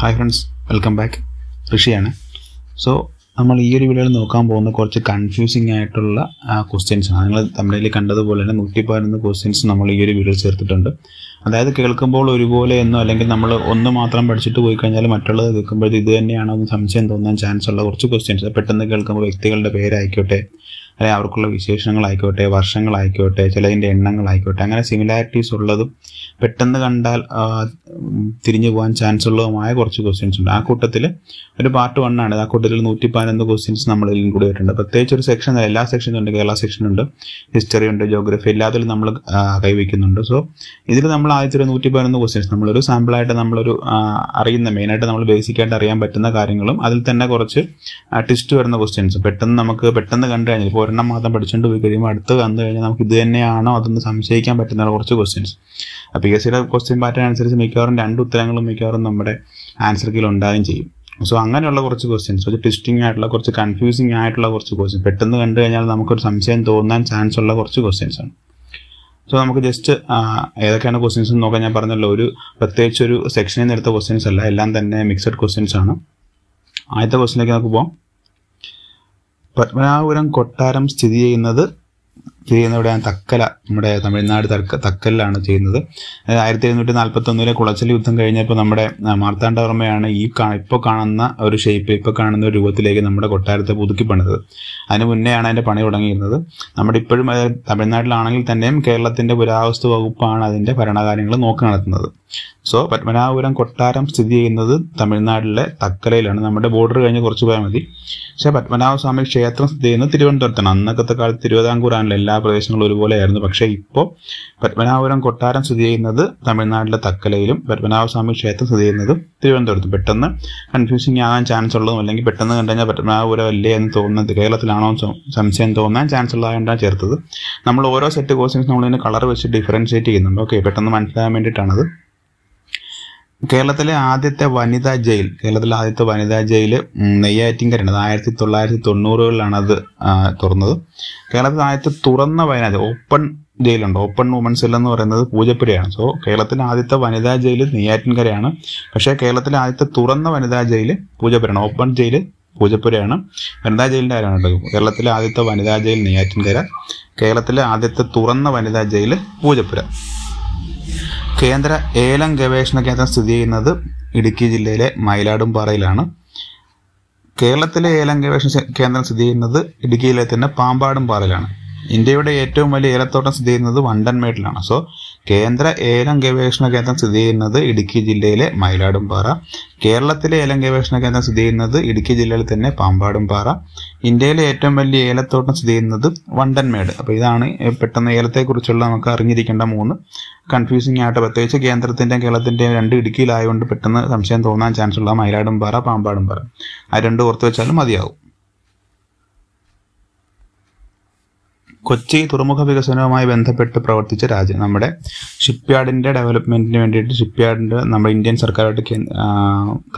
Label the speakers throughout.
Speaker 1: hi friends welcome back ഋഷിയാണ് so നമ്മൾ ഈ ഒരു വീഡിയോയിൽ നോക്കാൻ പോകുന്ന കുറച്ച് കൺഫ്യൂസിങ് ആയിട്ടുള്ള ക്വസ്റ്റ്യൻസ് ആണ് നിങ്ങൾ തമിഴിൽ കണ്ടതുപോലെ തന്നെ നൂറ്റി പതിനൊന്ന് ക്വസ്റ്റ്യൻസ് നമ്മൾ ഈ ഒരു വീഡിയോയിൽ ചേർത്തിട്ടുണ്ട് അതായത് കേൾക്കുമ്പോൾ ഒരുപോലെ എന്നോ അല്ലെങ്കിൽ നമ്മൾ ഒന്ന് മാത്രം പഠിച്ചിട്ട് പോയി കഴിഞ്ഞാൽ മറ്റുള്ളത് കേൾക്കുമ്പോൾ ഇത് തന്നെയാണോ എന്ന് സംശയം തോന്നാൻ ചാൻസ് ഉള്ള കുറച്ച് ക്വസ്റ്റ്യൻസ് പെട്ടെന്ന് കേൾക്കുമ്പോൾ വ്യക്തികളുടെ പേരായിക്കോട്ടെ അല്ലെങ്കിൽ അവർക്കുള്ള വിശേഷങ്ങളായിക്കോട്ടെ വർഷങ്ങളായിക്കോട്ടെ ചിലതിൻ്റെ എണ്ണങ്ങളായിക്കോട്ടെ അങ്ങനെ സിമിലാരിറ്റീസ് ഉള്ളതും പെട്ടെന്ന് കണ്ടാൽ തിരിഞ്ഞു പോകാൻ ചാൻസ് ഉള്ളതുമായ കുറച്ച് ക്വസ്റ്റ്യൻസ് ഉണ്ട് ആ കൂട്ടത്തിൽ ഒരു പാർട്ട് വൺ ആണ് ആ കൂട്ടത്തിൽ നൂറ്റി പതിനൊന്ന് ക്വസ്റ്റ്യൻസ് നമ്മൾ ഇൻക്ലൂഡ് ചെയ്തിട്ടുണ്ട് പ്രത്യേകിച്ച് ഒരു സെക്ഷൻ എല്ലാ സെക്ഷനും ഉണ്ട് കേരള സെക്ഷൻ ഉണ്ട് ഹിസ്റ്ററി ഉണ്ട് ജോഗ്രഫി എല്ലാത്തിലും നമ്മൾ കൈവയ്ക്കുന്നുണ്ട് സോ ഇതിൽ നമ്മൾ ആദ്യത്തെ ഒരു നൂറ്റി പതിനൊന്ന് ക്വസ്റ്റ്യൻസ് നമ്മളൊരു സാമ്പിളായിട്ട് നമ്മളൊരു അറിയുന്ന മെയിനായിട്ട് നമ്മൾ ബേസിക്കായിട്ട് അറിയാൻ പറ്റുന്ന കാര്യങ്ങളും അതിൽ തന്നെ കുറച്ച് ട്വിസ്റ്റ് വരുന്ന ക്വസ്റ്റ്യൻസ് പെട്ടെന്ന് നമുക്ക് പെട്ടെന്ന് കണ്ടു കഴിഞ്ഞാൽ ഇപ്പോൾ ഒരെണ്ണം മാത്രം പഠിച്ചുകൊണ്ട് പോയി കഴിയുമ്പോൾ അടുത്ത് വന്നു കഴിഞ്ഞാൽ നമുക്ക് ഇത് തന്നെയാണോ അതൊന്ന് സംശയിക്കാൻ പറ്റുന്ന കുറച്ച് ക്വസ്റ്റ്യൻസ് അപ്പോൾ പി എസ് സിയുടെ ക്വസ്റ്റ്യൻ പാറ്റേൺ അനുസരിച്ച് മിക്കവാറും രണ്ട് ഉത്തരങ്ങളും മിക്കവാറും നമ്മുടെ ആൻസർ കീൽ ഉണ്ടാകുകയും ചെയ്യും സോ അങ്ങനെയുള്ള കുറച്ച് ക്വസ്റ്റ്യൻസ് ഒരു ട്വിസ്റ്റിംഗ് ആയിട്ടുള്ള കുറച്ച് കൺഫ്യൂസിങ് ആയിട്ടുള്ള കുറച്ച് ക്വസ്റ്റ്യൻ പെട്ടെന്ന് കണ്ടു കഴിഞ്ഞാൽ നമുക്കൊരു സംശയം തോന്നാൻ ചാൻസ് ഉള്ള കുറച്ച് ക്വസ്റ്റ്യൻസ് ആണ് സോ നമുക്ക് ജസ്റ്റ് ഏതൊക്കെയാണ് ക്വസ്റ്റ്യൻസ് എന്ന് നോക്കാൻ ഞാൻ പറഞ്ഞല്ലോ ഒരു പ്രത്യേകിച്ച് ഒരു സെക്ഷനിൽ നിന്ന് എടുത്ത ക്വസ്റ്റ്യൻസ് അല്ല എല്ലാം തന്നെ മിക്സഡ് ക്വസ്റ്റ്യൻസ് ആണ് ആദ്യത്തെ ക്വസ്റ്റ്യനിലേക്ക് നമുക്ക് പോകാം പത്മനാഭപുരം കൊട്ടാരം സ്ഥിതി ചെയ്യുന്നത് സ്ഥിതി ചെയ്യുന്ന തക്കല നമ്മുടെ തമിഴ്നാട് തക്ക തക്കലിലാണ് ചെയ്യുന്നത് ആയിരത്തി എഴുന്നൂറ്റി ഒന്നിലെ കുളച്ചൽ യുദ്ധം കഴിഞ്ഞപ്പോൾ നമ്മുടെ മാർത്താണ്ഡവർമ്മയാണ് ഈ കാ ഇപ്പോൾ കാണുന്ന ഒരു ഷേപ്പ് ഇപ്പോൾ കാണുന്ന ഒരു രൂപത്തിലേക്ക് നമ്മുടെ കൊട്ടാരത്തെ പുതുക്കി പണിത് അതിന് മുന്നേയാണ് അതിൻ്റെ പണി തുടങ്ങിയിരുന്നത് നമ്മുടെ ഇപ്പോഴും തമിഴ്നാട്ടിലാണെങ്കിൽ തന്നെയും കേരളത്തിൻ്റെ പുരാവസ്തു വകുപ്പാണ് അതിൻ്റെ ഭരണകാര്യങ്ങൾ നോക്കി നടത്തുന്നത് സോ പത്മനാഭപുരം കൊട്ടാരം സ്ഥിതി ചെയ്യുന്നത് തമിഴ്നാട്ടിലെ തക്കലയിലാണ് നമ്മുടെ ബോർഡർ കഴിഞ്ഞ് കുറച്ച് പോയാൽ മതി പക്ഷേ പത്മനാഭസ്വാമി ക്ഷേത്രം സ്ഥിതി ചെയ്യുന്നത് തിരുവനന്തപുരത്താണ് അന്നക്കത്തെ കാലത്ത് തിരുവിതാംകൂറാണല്ലോ എല്ലാ പ്രദേശങ്ങളും ഒരുപോലെയായിരുന്നു പക്ഷേ ഇപ്പോൾ പത്മനാഭപുരം കൊട്ടാരം സ്ഥിതി ചെയ്യുന്നത് തമിഴ്നാട്ടിലെ തക്കലയിലും പത്മനാഭസ്വാമി ക്ഷേത്രം സ്ഥിതി ചെയ്യുന്നത് തിരുവനന്തപുരത്ത് പെട്ടെന്ന് കൺഫ്യൂസിങ് ആകാൻ ചാൻസ് ഉള്ളതും അല്ലെങ്കിൽ പെട്ടെന്ന് കണ്ടു കഴിഞ്ഞാൽ പത്മനാഭപുരം അല്ലേ എന്ന് തോന്നുന്നത് കേരളത്തിലാണോ സംശയം തോന്നാൻ ചാൻസ് ഉള്ളതായതുകൊണ്ടാണ് ചേർത്തത് നമ്മൾ ഓരോ സെറ്റ് കോസ്റ്റ്യൂംസ് നമ്മളിതിന് കളർ വെച്ച് ഡിഫറൻഷിയേറ്റ് ചെയ്യുന്നുണ്ട് ഓക്കെ പെട്ടെന്ന് മനസ്സിലാകാൻ വേണ്ടിയിട്ടാണത് കേരളത്തിലെ ആദ്യത്തെ വനിതാ ജയിൽ കേരളത്തിലെ ആദ്യത്തെ വനിതാ ജയിൽ നെയ്യാറ്റിൻകരയാണ് ആയിരത്തി തൊള്ളായിരത്തി തൊണ്ണൂറുകളിലാണ് അത് തുറന്നത് കേരളത്തിൽ ആദ്യത്തെ തുറന്ന വനിതാ ഓപ്പൺ ജയിലുണ്ട് ഓപ്പൺ വുമൻസ് സെൽ എന്ന് പറയുന്നത് പൂജപ്പുരയാണ് സോ കേരളത്തിലെ ആദ്യത്തെ വനിതാ ജയിൽ നെയ്യാറ്റിൻകരയാണ് പക്ഷേ കേരളത്തിലെ ആദ്യത്തെ തുറന്ന വനിതാ ജയിൽ പൂജപ്പുരയാണ് ഓപ്പൺ ജയിൽ പൂജപ്പുരയാണ് വനിതാ ജയിലിൻ്റെ ആരാണ് കേരളത്തിലെ ആദ്യത്തെ വനിതാ ജയിൽ നെയ്യാറ്റിൻകര കേരളത്തിലെ ആദ്യത്തെ തുറന്ന വനിതാ ജയിൽ പൂജപ്പുര കേന്ദ്ര ഏലം ഗവേഷണ കേന്ദ്രം സ്ഥിതി ചെയ്യുന്നത് ഇടുക്കി ജില്ലയിലെ മയിലാടുംപാറയിലാണ് കേരളത്തിലെ ഏലം ഗവേഷണ കേന്ദ്രം സ്ഥിതി ചെയ്യുന്നത് ഇടുക്കിയിലെ തന്നെ പാമ്പാടുംപാറയിലാണ് ഇന്ത്യയുടെ ഏറ്റവും വലിയ ഏലത്തോട്ടം സ്ഥിതി ചെയ്യുന്നത് വണ്ടൻമേട്ടിലാണ് സോ കേന്ദ്ര ഏലം ഗവേഷണ കേന്ദ്രം സ്ഥിതി ചെയ്യുന്നത് ഇടുക്കി ജില്ലയിലെ മയിലാടുംപാറ കേരളത്തിലെ ഏലം ഗവേഷണ കേന്ദ്രം സ്ഥിതി ചെയ്യുന്നത് ഇടുക്കി ജില്ലയിൽ തന്നെ പാമ്പാടുംപാറ ഇന്ത്യയിലെ ഏറ്റവും വലിയ ഏലത്തോട്ടം സ്ഥിതി ചെയ്യുന്നത് വണ്ടൻമേട് അപ്പോൾ ഇതാണ് പെട്ടെന്ന് ഏലത്തെക്കുറിച്ചുള്ള നമുക്ക് അറിഞ്ഞിരിക്കേണ്ട മൂന്ന് കൺഫ്യൂസിംഗ് ആയിട്ട് പ്രത്യേകിച്ച് കേന്ദ്രത്തിൻ്റെയും കേരളത്തിൻ്റെയും രണ്ട് ഇടുക്കിയിലായതുകൊണ്ട് പെട്ടെന്ന് സംശയം തോന്നാൻ ചാൻസ് ഉള്ള മയിലാടുംപാറ പാമ്പാടുംപാറ ആ രണ്ട് ഓർത്ത് വെച്ചാലും മതിയാവും കൊച്ചി തുറമുഖ വികസനവുമായി ബന്ധപ്പെട്ട് പ്രവർത്തിച്ച രാജ്യം നമ്മുടെ ഷിപ്പ്യാർഡിൻ്റെ ഡെവലപ്മെൻറ്റിന് വേണ്ടിയിട്ട് ഷിപ്പ്യാർഡിൻ്റെ നമ്മുടെ ഇന്ത്യൻ സർക്കാരായിട്ട്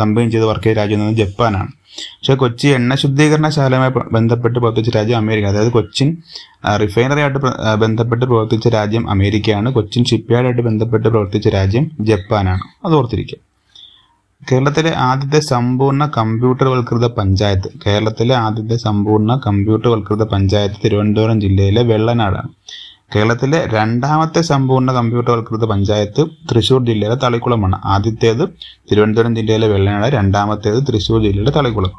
Speaker 1: കമ്പയിൻ ചെയ്ത് വർക്ക് ചെയ്ത രാജ്യം എന്ന് ജപ്പാനാണ് പക്ഷേ കൊച്ചി എണ്ണ ശുദ്ധീകരണശാലയുമായി ബന്ധപ്പെട്ട് പ്രവർത്തിച്ച രാജ്യം അമേരിക്ക അതായത് കൊച്ചിൻ റിഫൈനറി ആയിട്ട് ബന്ധപ്പെട്ട് പ്രവർത്തിച്ച രാജ്യം അമേരിക്കയാണ് കൊച്ചിൻ ഷിപ്പ്യാർഡായിട്ട് ബന്ധപ്പെട്ട് പ്രവർത്തിച്ച രാജ്യം ജപ്പാനാണ് അത് ഓർത്തിരിക്കുക കേരളത്തിലെ ആദ്യത്തെ സമ്പൂർണ്ണ കമ്പ്യൂട്ടർവൽകൃത പഞ്ചായത്ത് കേരളത്തിലെ ആദ്യത്തെ സമ്പൂർണ്ണ കമ്പ്യൂട്ടർവൽകൃത പഞ്ചായത്ത് തിരുവനന്തപുരം ജില്ലയിലെ വെള്ളനാടാണ് കേരളത്തിലെ രണ്ടാമത്തെ സമ്പൂർണ്ണ കമ്പ്യൂട്ടർവൽകൃത പഞ്ചായത്ത് തൃശൂർ ജില്ലയിലെ തളിക്കുളമാണ് ആദ്യത്തേത് തിരുവനന്തപുരം ജില്ലയിലെ വെള്ളനാട് രണ്ടാമത്തേത് തൃശൂർ ജില്ലയിലെ തളിക്കുളം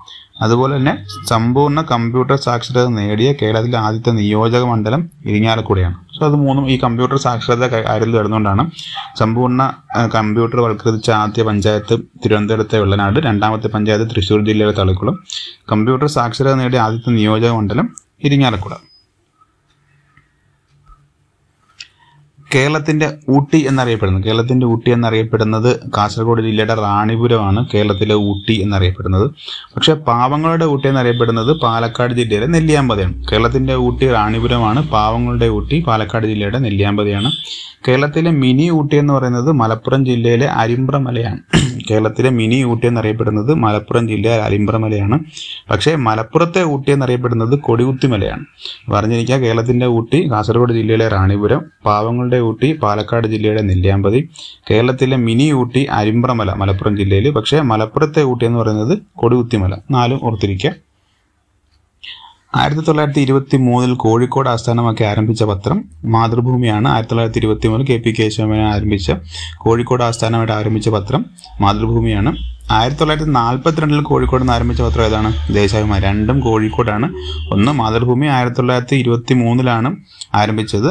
Speaker 1: അതുപോലെ തന്നെ സമ്പൂർണ്ണ കമ്പ്യൂട്ടർ സാക്ഷരത നേടിയ കേരളത്തിലെ ആദ്യത്തെ നിയോജക മണ്ഡലം ഇരിങ്ങാലക്കുടയാണ് അത് മൂന്നും ഈ കമ്പ്യൂട്ടർ സാക്ഷരത കാര്യത്തിൽ വരുന്നതുകൊണ്ടാണ് സമ്പൂർണ്ണ കമ്പ്യൂട്ടർ വൽക്കരിച്ച ആദ്യ പഞ്ചായത്ത് തിരുവനന്തപുരത്തെ വെള്ളനാട് രണ്ടാമത്തെ പഞ്ചായത്ത് തൃശ്ശൂർ ജില്ലയിലെ തളിക്കുളം കമ്പ്യൂട്ടർ സാക്ഷരത നേടിയ ആദ്യത്തെ നിയോജക മണ്ഡലം ഇരിങ്ങാലക്കുട കേരളത്തിന്റെ ഊട്ടി എന്നറിയപ്പെടുന്നത് കേരളത്തിന്റെ ഊട്ടി എന്നറിയപ്പെടുന്നത് കാസർഗോഡ് ജില്ലയുടെ റാണിപുരമാണ് കേരളത്തിലെ ഊട്ടി എന്നറിയപ്പെടുന്നത് പക്ഷേ പാവങ്ങളുടെ ഊട്ടി എന്നറിയപ്പെടുന്നത് പാലക്കാട് ജില്ലയിലെ നെല്ലിയാമ്പതിയാണ് കേരളത്തിന്റെ ഊട്ടി റാണിപുരമാണ് പാവങ്ങളുടെ ഊട്ടി പാലക്കാട് ജില്ലയുടെ നെല്ലിയാമ്പതിയാണ് കേരളത്തിലെ മിനി ഊട്ടി എന്ന് പറയുന്നത് മലപ്പുറം ജില്ലയിലെ അരിമ്പ്രമലയാണ് കേരളത്തിലെ മിനി ഊട്ടി എന്നറിയപ്പെടുന്നത് മലപ്പുറം ജില്ല അലിമ്പ്ര മലയാണ് പക്ഷേ മലപ്പുറത്തെ ഊട്ടി എന്നറിയപ്പെടുന്നത് കൊടികുത്തി മലയാണ് പറഞ്ഞിരിക്കുക കേരളത്തിൻ്റെ ഊട്ടി കാസർഗോഡ് ജില്ലയിലെ റാണിപുരം പാവങ്ങളുടെ ഊട്ടി പാലക്കാട് ജില്ലയുടെ നെല്ലിയാമ്പതി കേരളത്തിലെ മിനി ഊട്ടി അരിമ്പ്രമല മലപ്പുറം ജില്ലയിൽ പക്ഷേ മലപ്പുറത്തെ ഊട്ടി എന്ന് പറയുന്നത് കൊടികുത്തിമല നാലും ഓർത്തിരിക്കുക ആയിരത്തി തൊള്ളായിരത്തി ഇരുപത്തി മൂന്നിൽ കോഴിക്കോട് ആസ്ഥാനമാക്കി ആരംഭിച്ച പത്രം മാതൃഭൂമിയാണ് ആയിരത്തി തൊള്ളായിരത്തി ഇരുപത്തി മൂന്നിൽ കെ പി കേശവൻ ആരംഭിച്ച കോഴിക്കോട് ആസ്ഥാനമായിട്ട് ആരംഭിച്ച പത്രം മാതൃഭൂമിയാണ് ആയിരത്തി തൊള്ളായിരത്തി നാൽപ്പത്തിരണ്ടിൽ കോഴിക്കോട് നിന്ന് ആരംഭിച്ച പത്രം ഏതാണ് ദേശാഭിമാനി രണ്ടും കോഴിക്കോടാണ് ഒന്ന് മാതൃഭൂമി ആയിരത്തി തൊള്ളായിരത്തി ഇരുപത്തി മൂന്നിലാണ് ആരംഭിച്ചത്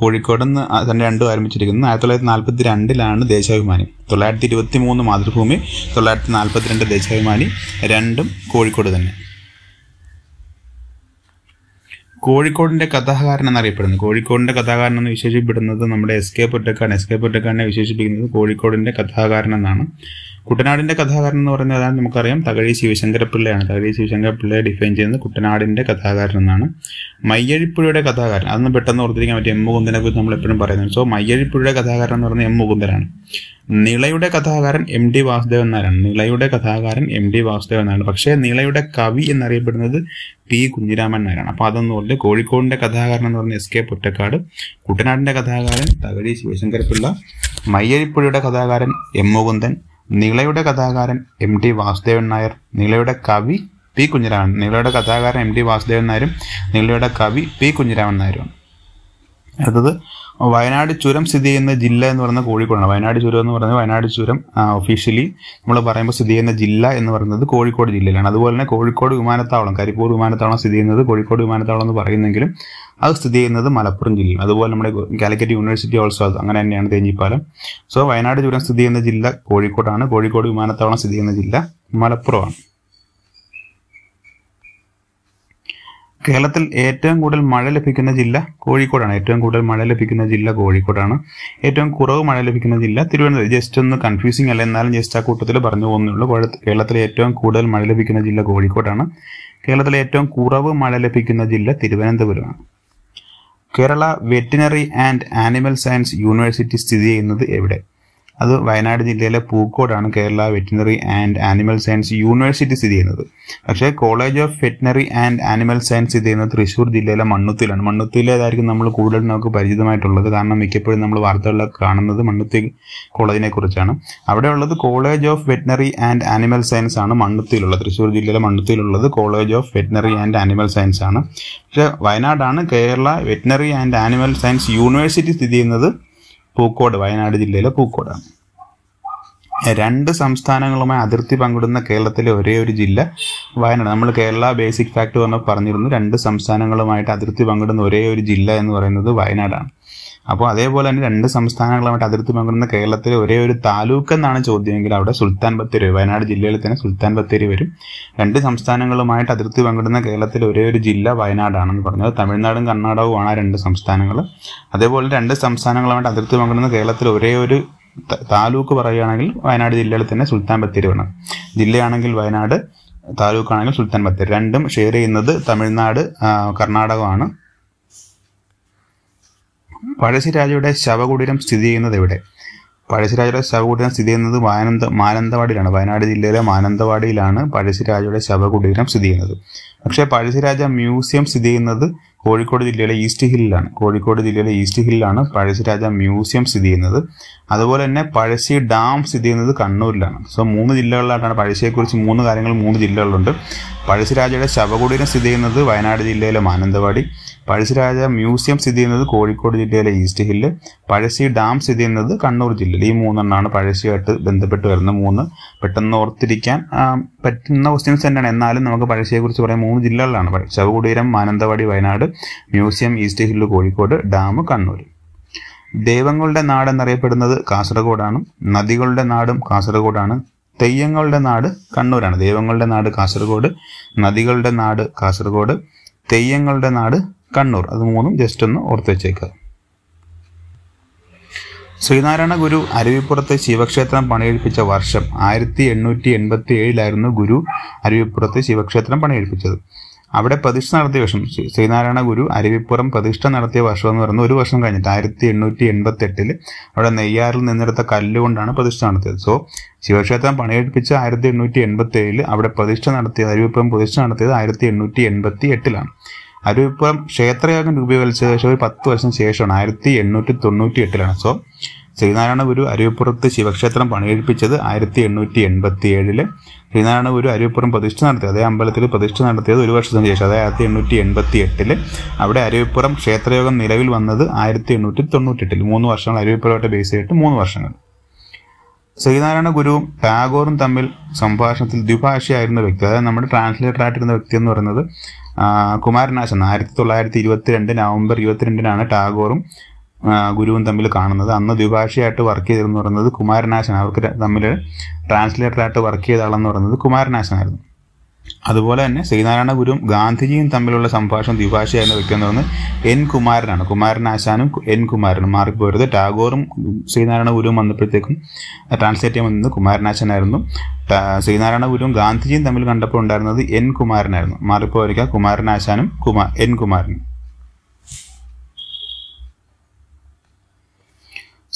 Speaker 1: കോഴിക്കോട് നിന്ന് തന്നെ രണ്ടും ആരംഭിച്ചിരിക്കുന്നത് ആയിരത്തി തൊള്ളായിരത്തി നാൽപ്പത്തി രണ്ടിലാണ് ദേശാഭിമാനി തൊള്ളായിരത്തി ഇരുപത്തി മൂന്ന് മാതൃഭൂമി തൊള്ളായിരത്തി നാൽപ്പത്തിരണ്ട് ദേശാഭിമാനി രണ്ടും കോഴിക്കോട് തന്നെ കോഴിക്കോടിന്റെ കഥാകാരൻ എന്നറിയപ്പെടുന്നത് കോഴിക്കോടിന്റെ കഥാകാരൻ എന്ന് വിശേഷിപ്പെടുന്നത് നമ്മുടെ S K Pottakkaran S K പൊറ്റക്കാരനെ വിശേഷിപ്പിക്കുന്നത് കോഴിക്കോടിന്റെ കഥാകാരൻ എന്നാണ് കുട്ടനാടിന്റെ കഥാകാരൻ എന്ന് പറയുന്നത് അതാണ് നമുക്കറിയാം തകഴി ശിവശങ്കരപ്പിള്ളയാണ് തകഴി ശിവശങ്കരപ്പിള്ളയെ ഡിഫൈൻ ചെയ്യുന്നത് കുട്ടനാടിന്റെ കഥാകാരൻ എന്നാണ് മയ്യഴിപ്പുഴയുടെ കഥാകാരൻ അതൊന്നും പെട്ടെന്ന് ഓർത്തിരിക്കാൻ പറ്റും എം മുകുന്ദനെ കുറിച്ച് നമ്മൾ എപ്പോഴും പറയുന്നത് സോ മയ്യഴിപ്പുഴയുടെ കഥാകാരൻ എന്ന് പറയുന്നത് എം മുകുന്ദനാണ് നിളയുടെ കഥാകാരൻ എം ഡി വാസുദേവൻ നായരാണ് നിളയുടെ കഥാകാരൻ എം ഡി വാസുദേവൻ നായരാണ് പക്ഷേ നിളയുടെ കവി എന്നറിയപ്പെടുന്നത് പി കുഞ്ഞിരാമൻ നായരാണ് അപ്പോൾ അതൊന്നും ഓർത്ത് കോഴിക്കോടിന്റെ കഥാകാരൻ എന്ന് പറഞ്ഞ എസ് കെ പൊറ്റക്കാട് കുട്ടനാടിന്റെ കഥാകാരൻ തകഴി ശിവശങ്കരപ്പിള്ള മയ്യഴിപ്പുഴയുടെ കഥാകാരൻ എം മുകുന്ദൻ നിളയുടെ കഥാകാരൻ എം ടി വാസുദേവൻ നായർ നിളയുടെ കവി പി കുഞ്ഞിരാമൻ നിളയുടെ കഥാകാരൻ എം ടി വാസുദേവൻ നായരും നിളയുടെ കവി പി കുഞ്ഞിരാമൻ നായരുമാണ് അടുത്തത് വയനാട് ചുരം സ്ഥിതി ചെയ്യുന്ന ജില്ല എന്ന് പറയുന്നത് കോഴിക്കോടാണ് വയനാട് ചുരം എന്ന് പറയുന്നത് വയനാട് ചുരം ഒഫീഷ്യലി നമ്മൾ പറയുമ്പോൾ സ്ഥിതി ചെയ്യുന്ന ജില്ല എന്ന് പറയുന്നത് കോഴിക്കോട് ജില്ലയിലാണ് അതുപോലെ തന്നെ കോഴിക്കോട് വിമാനത്താവളം കരിപ്പൂർ വിമാനത്താവളം സ്ഥിതി ചെയ്യുന്നത് കോഴിക്കോട് വിമാനത്താവളം എന്ന് പറയുന്നെങ്കിലും അത് സ്ഥിതി ചെയ്യുന്നത് മലപ്പുറം ജില്ല അതുപോലെ നമ്മുടെ കാലിക്കറ്റ് യൂണിവേഴ്സിറ്റി ഓൾസോ അങ്ങനെ തന്നെയാണ് തേഞ്ഞിപ്പാലം സോ വയനാട് ചുരം സ്ഥിതി ചെയ്യുന്ന ജില്ല കോഴിക്കോടാണ് കോഴിക്കോട് വിമാനത്താവളം സ്ഥിതി ചെയ്യുന്ന ജില്ല മലപ്പുറമാണ് കേരളത്തിൽ ഏറ്റവും കൂടുതൽ മഴ ലഭിക്കുന്ന ജില്ല കോഴിക്കോടാണ് ഏറ്റവും കൂടുതൽ മഴ ലഭിക്കുന്ന ജില്ല കോഴിക്കോടാണ് ഏറ്റവും കുറവ് മഴ ലഭിക്കുന്ന ജില്ല തിരുവനന്തപുരം ജസ്റ്റ് ഒന്ന് കൺഫ്യൂസിങ് അല്ല എന്നാലും ജസ്റ്റ് ആ കൂട്ടത്തിൽ പറഞ്ഞു പോകുന്നുള്ളൂ കേരളത്തിൽ ഏറ്റവും കൂടുതൽ മഴ ലഭിക്കുന്ന ജില്ല കോഴിക്കോടാണ് കേരളത്തിൽ ഏറ്റവും കുറവ് മഴ ലഭിക്കുന്ന ജില്ല തിരുവനന്തപുരമാണ് Kerala veterinary and animal science university സ്ഥിതി ചെയ്യുന്നത് എവിടെ അത് വയനാട് ജില്ലയിലെ പൂക്കോടാണ് Kerala veterinary and animal science university സ്ഥിതി ചെയ്യുന്നത് പക്ഷേ college of veterinary and animal science സ്ഥിതി ചെയ്യുന്നത് തൃശ്ശൂർ ജില്ലയിലെ മണ്ണുത്തിയിലാണ് മണ്ണുത്തിയിലേതായിരിക്കും നമ്മൾ കൂടുതൽ നമുക്ക് പരിചിതമായിട്ടുള്ളത് കാരണം മിക്കപ്പോഴും നമ്മൾ വാർത്തകളിലൊക്കെ കാണുന്നത് മണ്ണുത്തി കോളേജിനെ കുറിച്ചാണ് അവിടെ ഉള്ളത് college of veterinary and animal science ആണ് മണ്ണുത്തിയിലുള്ളത് തൃശ്ശൂർ ജില്ലയിലെ മണ്ണുത്തിയിലുള്ളത് college of veterinary and animal science ആണ് പക്ഷേ വയനാടാണ് Kerala veterinary and animal science university സ്ഥിതി ചെയ്യുന്നത് പൂക്കോട് വയനാട് ജില്ലയിലെ പൂക്കോടാണ് രണ്ട് സംസ്ഥാനങ്ങളുമായി അതിർത്തി പങ്കിടുന്ന കേരളത്തിലെ ഒരേ ഒരു ജില്ല വയനാട് നമ്മൾ കേരള ബേസിക് ഫാക്ട് പറഞ്ഞ പറഞ്ഞിരുന്നു രണ്ട് സംസ്ഥാനങ്ങളുമായിട്ട് അതിർത്തി പങ്കിടുന്ന ഒരേ ഒരു ജില്ല എന്ന് പറയുന്നത് വയനാടാണ് അപ്പോൾ അതേപോലെ തന്നെ രണ്ട് സംസ്ഥാനങ്ങളുമായിട്ട് അതിർത്തി പങ്കിടുന്ന കേരളത്തിലെ ഒരേ ഒരു താലൂക്ക് എന്നാണ് ചോദ്യമെങ്കിൽ അവിടെ സുൽത്താൻ ബത്തേരി വയനാട് ജില്ലയിൽ തന്നെ സുൽത്താൻ ബത്തേരി വരും രണ്ട് സംസ്ഥാനങ്ങളുമായിട്ട് അതിർത്തി പങ്കിടുന്ന കേരളത്തിലെ ഒരേ ഒരു ജില്ല വയനാടാണെന്ന് പറഞ്ഞത് തമിഴ്നാടും കർണാടകവുമാണ് ആണ് രണ്ട് സംസ്ഥാനങ്ങൾ അതേപോലെ രണ്ട് സംസ്ഥാനങ്ങളുമായിട്ട് അതിർത്തി പങ്കിടുന്ന കേരളത്തിലെ ഒരേ ഒരു താലൂക്ക് പറയുകയാണെങ്കിൽ വയനാട് ജില്ലയിൽ തന്നെ സുൽത്താൻ ബത്തേരി വേണം ജില്ലയാണെങ്കിൽ വയനാട് താലൂക്കാണെങ്കിൽ സുൽത്താൻ ബത്തേരി രണ്ടും ഷെയർ ചെയ്യുന്നത് തമിഴ്നാട് കർണാടകമാണ് പഴശ്ശിരാജയുടെ ശവകുടീരം സ്ഥിതി ചെയ്യുന്നത് എവിടെ പഴശ്ശിരാജയുടെ ശവകുടീരം സ്ഥിതി ചെയ്യുന്നത് മാനന്ത മാനന്തവാടിയിലാണ് വയനാട് ജില്ലയിലെ മാനന്തവാടിയിലാണ് പഴശ്ശിരാജയുടെ ശവകുടീരം സ്ഥിതി ചെയ്യുന്നത് പക്ഷേ പഴശ്ശിരാജ മ്യൂസിയം സ്ഥിതി ചെയ്യുന്നത് കോഴിക്കോട് ജില്ലയിലെ ഈസ്റ്റ് ഹില്ലിലാണ് കോഴിക്കോട് ജില്ലയിലെ ഈസ്റ്റ് ഹില്ലിലാണ് പഴശ്ശിരാജ മ്യൂസിയം സ്ഥിതി ചെയ്യുന്നത് അതുപോലെ തന്നെ പഴശ്ശി ഡാം സ്ഥിതി ചെയ്യുന്നത് കണ്ണൂരിലാണ് സോ മൂന്ന് ജില്ലകളിലായിട്ടാണ് പഴശ്ശിയെക്കുറിച്ച് മൂന്ന് കാര്യങ്ങൾ മൂന്ന് ജില്ലകളിലുണ്ട് പഴശ്ശിരാജയുടെ ശവകുടീരം സ്ഥിതി ചെയ്യുന്നത് വയനാട് ജില്ലയിലെ മാനന്തവാടി പഴശ്ശിരാജ മ്യൂസിയം സ്ഥിതി ചെയ്യുന്നത് കോഴിക്കോട് ജില്ലയിലെ ഈസ്റ്റ് ഹില്ല് പഴശ്ശി ഡാം സ്ഥിതി ചെയ്യുന്നത് കണ്ണൂർ ജില്ലയിൽ ഈ മൂന്നെണ്ണമാണ് പഴശ്ശിയായിട്ട് ബന്ധപ്പെട്ട് വരുന്ന മൂന്ന് പെട്ടെന്ന് ഓർത്തിരിക്കാൻ പറ്റുന്ന ക്വസ്റ്റ്യൻസ് തന്നെയാണ് എന്നാലും നമുക്ക് കുറിച്ച് പറയാൻ മൂന്ന് ജില്ലകളിലാണ് ശവകുടീരം Mananthavady Wayanad museum East Hill Kozhikode dam Kannur ദൈവങ്ങളുടെ നാട് എന്നറിയപ്പെടുന്നത് കാസർഗോഡാണ് നദികളുടെ നാടും കാസർഗോഡാണ് തെയ്യങ്ങളുടെ നാട് കണ്ണൂരാണ് ദൈവങ്ങളുടെ നാട് കാസർഗോഡ് നദികളുടെ നാട് കാസർഗോഡ് തെയ്യങ്ങളുടെ നാട് കണ്ണൂർ അത് മൂന്നും ജസ്റ്റ് ഒന്ന് ഓർത്ത് വെച്ചേക്കുക ശ്രീനാരായണ ഗുരു അരുവിപ്പുറത്തെ ശിവക്ഷേത്രം പണിയെടുപ്പിച്ച വർഷം ആയിരത്തി എണ്ണൂറ്റി എൺപത്തി ഏഴിലായിരുന്നു ഗുരു അരുവിപ്പുറത്തെ ശിവക്ഷേത്രം പണിയെടുപ്പിച്ചത് അവിടെ പ്രതിഷ്ഠ നടത്തിയ വർഷം ശ്രീനാരായണ ഗുരു അരുവിപ്പുറം പ്രതിഷ്ഠ നടത്തിയ വർഷം എന്ന് പറയുന്നത് ഒരു വർഷം കഴിഞ്ഞിട്ട് ആയിരത്തി എണ്ണൂറ്റി എൺപത്തി എട്ടിൽ അവിടെ നെയ്യാറിൽ നിന്നെടുത്ത കല്ലുകൊണ്ടാണ് പ്രതിഷ്ഠ നടത്തിയത് സോ ശിവക്ഷേത്രം പണിയെടുപ്പിച്ച് ആയിരത്തി എണ്ണൂറ്റി എൺപത്തി ഏഴിൽ അവിടെ പ്രതിഷ്ഠ നടത്തിയത് അരുവിപ്പുറം പ്രതിഷ്ഠ നടത്തിയത് ആയിരത്തി എണ്ണൂറ്റി എൺപത്തി എട്ടിലാണ് അവരിപ്പം ക്ഷേത്രയാഗം രൂപീകരിച്ചത് ശേഷം ഒരു പത്ത് വർഷം ശേഷമാണ് ആയിരത്തി എണ്ണൂറ്റി തൊണ്ണൂറ്റി എട്ടിലാണ് സോ ശ്രീനാരായണ ഗുരു അരുവിപ്പുറത്ത് ശിവക്ഷേത്രം പണികഴിപ്പിച്ചത് ആയിരത്തി എണ്ണൂറ്റി എൺപത്തി ഏഴില് ശ്രീനാരായണ ഗുരു അരുവിപ്പുറം പ്രതിഷ്ഠ നടത്തിയത് അതേ അമ്പലത്തിൽ പ്രതിഷ്ഠ നടത്തിയത് ഒരു വർഷത്തിന് ശേഷം അതായത് ആയിരത്തി എണ്ണൂറ്റി എൺപത്തി എട്ടില് അവിടെ അരുവിപ്പുറം ക്ഷേത്രയോഗം നിലവിൽ വന്നത് ആയിരത്തി എണ്ണൂറ്റി തൊണ്ണൂറ്റി എട്ടിൽ മൂന്ന് വർഷങ്ങൾ അരുവിപ്പുറമായിട്ട് ബേസ് ചെയ്തിട്ട് മൂന്ന് വർഷങ്ങൾ ശ്രീനാരായണ ഗുരുവും ടാഗോറും തമ്മിൽ സംഭാഷണത്തിൽ ദ്വിഭാഷയായിരുന്ന വ്യക്തി അതായത് നമ്മുടെ ട്രാൻസ്ലേറ്റർ ആയിട്ടിരുന്ന വ്യക്തി എന്ന് പറയുന്നത് കുമാരനാശം ആയിരത്തി തൊള്ളായിരത്തി ഇരുപത്തിരണ്ട് നവംബർ ഇരുപത്തിരണ്ടിനാണ് ടാഗോറും ഗുരുവും തമ്മിൽ കാണുന്നത് അന്ന് ദ്വിഭാഷയായിട്ട് വർക്ക് ചെയ്തിരുന്നു പറയുന്നത് കുമാരനാശൻ അവർക്ക് തമ്മിൽ ട്രാൻസ്ലേറ്ററായിട്ട് വർക്ക് ചെയ്ത ആളെന്ന് പറയുന്നത് കുമാരനാശനായിരുന്നു അതുപോലെ തന്നെ ശ്രീനാരായണ ഗുരുവും ഗാന്ധിജിയും തമ്മിലുള്ള സംഭാഷണം ദ്വിഭാഷയായി വെക്കുന്നത് എൻ കുമാരനാണ് കുമാരൻ ആശാനും എൻ കുമാരനും മാറിപ്പോയത് ടാഗോറും ശ്രീനാരായണ ഗുരുവും വന്നപ്പോഴത്തേക്കും ട്രാൻസ്ലേറ്റ് ചെയ്യാൻ വന്നത് കുമാരനാശാനായിരുന്നു ശ്രീനാരായണ ഗുരുവും ഗാന്ധിജിയും തമ്മിൽ കണ്ടപ്പോൾ ഉണ്ടായിരുന്നത് എൻ കുമാരനായിരുന്നു കുമാരൻ കുമാരനാശാനും കുമാ എൻ കുമാരനും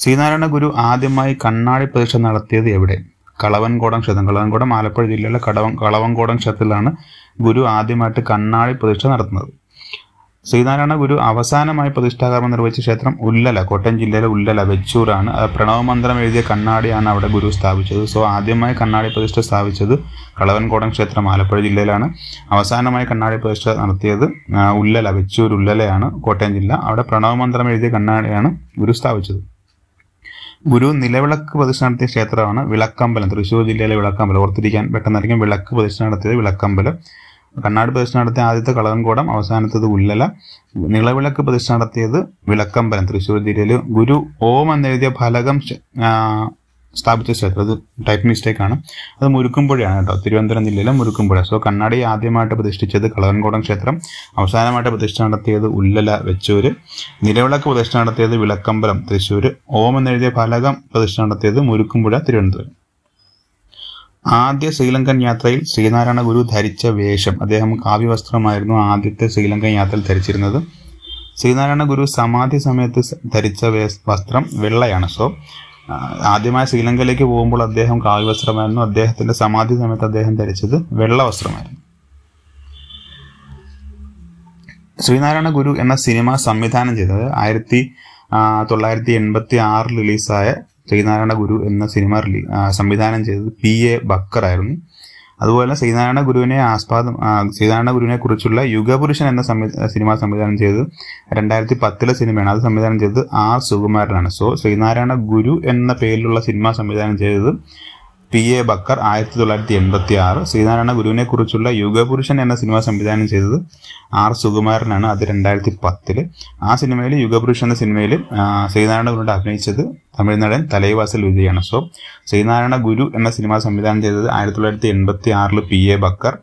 Speaker 1: ശ്രീനാരായണ ഗുരു ആദ്യമായി കണ്ണാടി പ്രതീക്ഷ നടത്തിയത് എവിടെ കളവൻകോടം ക്ഷേത്രം കളവൻകോടം ആലപ്പുഴ ജില്ലയിലെ കടവൻ കളവൻകോടം ക്ഷേത്രത്തിലാണ് ഗുരു ആദ്യമായിട്ട് കണ്ണാടി പ്രതിഷ്ഠ നടത്തുന്നത് ശ്രീനാരായണ ഗുരു അവസാനമായി പ്രതിഷ്ഠാകർമ്മം നിർവഹിച്ച ക്ഷേത്രം ഉല്ലല കോട്ടയം ജില്ലയിലെ ഉല്ലല വെച്ചൂരാണ് പ്രണവമന്ത്രം എഴുതിയ കണ്ണാടിയാണ് അവിടെ ഗുരു സ്ഥാപിച്ചത് സോ ആദ്യമായി കണ്ണാടി പ്രതിഷ്ഠ സ്ഥാപിച്ചത് കളവൻകോടം ക്ഷേത്രം ആലപ്പുഴ ജില്ലയിലാണ് അവസാനമായി കണ്ണാടി പ്രതിഷ്ഠ നടത്തിയത് ഉല്ലല വെച്ചൂർ ഉല്ലലയാണ് കോട്ടയം ജില്ല അവിടെ പ്രണവമന്ത്രം എഴുതിയ കണ്ണാടിയാണ് ഗുരു സ്ഥാപിച്ചത് ഗുരു നിലവിളക്ക് പ്രതിഷ്ഠ നടത്തിയ ക്ഷേത്രമാണ് വിളക്കമ്പലം തൃശ്ശൂർ ജില്ലയിലെ വിളക്കമ്പലം ഓർത്തിരിക്കാൻ പെട്ടെന്നായിരിക്കും വിളക്ക് പ്രതിഷ്ഠ നടത്തിയത് വിളക്കമ്പലം കണ്ണാട് പ്രതിഷ്ഠ നടത്തിയ ആദ്യത്തെ കളവൻകോടം അവസാനത്തത് ഉല്ലല നിളവിളക്ക് പ്രതിഷ്ഠ നടത്തിയത് വിളക്കമ്പലം തൃശ്ശൂർ ജില്ലയിൽ ഗുരു ഓം എന്നെഴുതിയ ഫലകം സ്ഥാപിച്ച ക്ഷേത്രം അത് ടൈപ്പ് മിസ്റ്റേക്ക് ആണ് അത് മുരുക്കുമ്പുഴയാണ് കേട്ടോ തിരുവനന്തപുരം ജില്ലയിലെ മുരുക്കുമ്പുഴ സോ കണ്ണാടി ആദ്യമായിട്ട് പ്രതിഷ്ഠിച്ചത് കളവൻകോടം ക്ഷേത്രം അവസാനമായിട്ട് പ്രതിഷ്ഠ നടത്തിയത് ഉല്ലല വെച്ചൂർ നിലവിളക്ക് പ്രതിഷ്ഠ നടത്തിയത് വിളക്കമ്പലം തൃശ്ശൂർ ഓം എന്നെഴുതിയ ഫലകം പ്രതിഷ്ഠ നടത്തിയത് മുരുക്കുമ്പുഴ തിരുവനന്തപുരം ആദ്യ ശ്രീലങ്കൻ യാത്രയിൽ ശ്രീനാരായണ ഗുരു ധരിച്ച വേഷം അദ്ദേഹം കാവ്യവസ്ത്രമായിരുന്നു ആദ്യത്തെ ശ്രീലങ്കൻ യാത്രയിൽ ധരിച്ചിരുന്നത് ശ്രീനാരായണ ഗുരു സമാധി സമയത്ത് ധരിച്ച വസ്ത്രം വെള്ളയാണ് സോ ആദ്യമായി ശ്രീലങ്കയിലേക്ക് പോകുമ്പോൾ അദ്ദേഹം കാവ്യ വസ്ത്രമായിരുന്നു അദ്ദേഹത്തിന്റെ സമാധി സമയത്ത് അദ്ദേഹം ധരിച്ചത് വെള്ള വസ്ത്രമായിരുന്നു ശ്രീനാരായണ ഗുരു എന്ന സിനിമ സംവിധാനം ചെയ്തത് ആയിരത്തി തൊള്ളായിരത്തി എൺപത്തി ആറിൽ റിലീസായ ശ്രീനാരായണ ഗുരു എന്ന സിനിമ റിലീ സംവിധാനം ചെയ്തത് പി എ ബക്കർ ആയിരുന്നു അതുപോലെ ശ്രീനാരായണ ഗുരുവിനെ ആസ്പാദം ശ്രീനാരായണ ഗുരുവിനെ കുറിച്ചുള്ള യുഗപുരുഷൻ എന്ന സിനിമ സംവിധാനം ചെയ്തത് രണ്ടായിരത്തി പത്തിലെ സിനിമയാണ് അത് സംവിധാനം ചെയ്തത് ആർ സുകുമാരനാണ് സോ ശ്രീനാരായണ ഗുരു എന്ന പേരിലുള്ള സിനിമ സംവിധാനം ചെയ്തത് പി എ ബക്കർ ആയിരത്തി തൊള്ളായിരത്തി എൺപത്തി ആറ് ശ്രീനാരായണ ഗുരുവിനെ കുറിച്ചുള്ള യുഗപുരുഷൻ എന്ന സിനിമ സംവിധാനം ചെയ്തത് ആർ സുകുമാരനാണ് അത് രണ്ടായിരത്തി പത്തിൽ ആ സിനിമയിൽ യുഗപുരുഷൻ എന്ന സിനിമയിൽ ശ്രീനാരായണ ഗുരുവിനോട് അഭിനയിച്ചത് തമിഴ്നാടൻ തലൈവാസൽ വിജയാണ് സോ ശ്രീനാരായണ ഗുരു എന്ന സിനിമ സംവിധാനം ചെയ്തത് ആയിരത്തി തൊള്ളായിരത്തി എൺപത്തി ആറിൽ പി എ ബക്കർ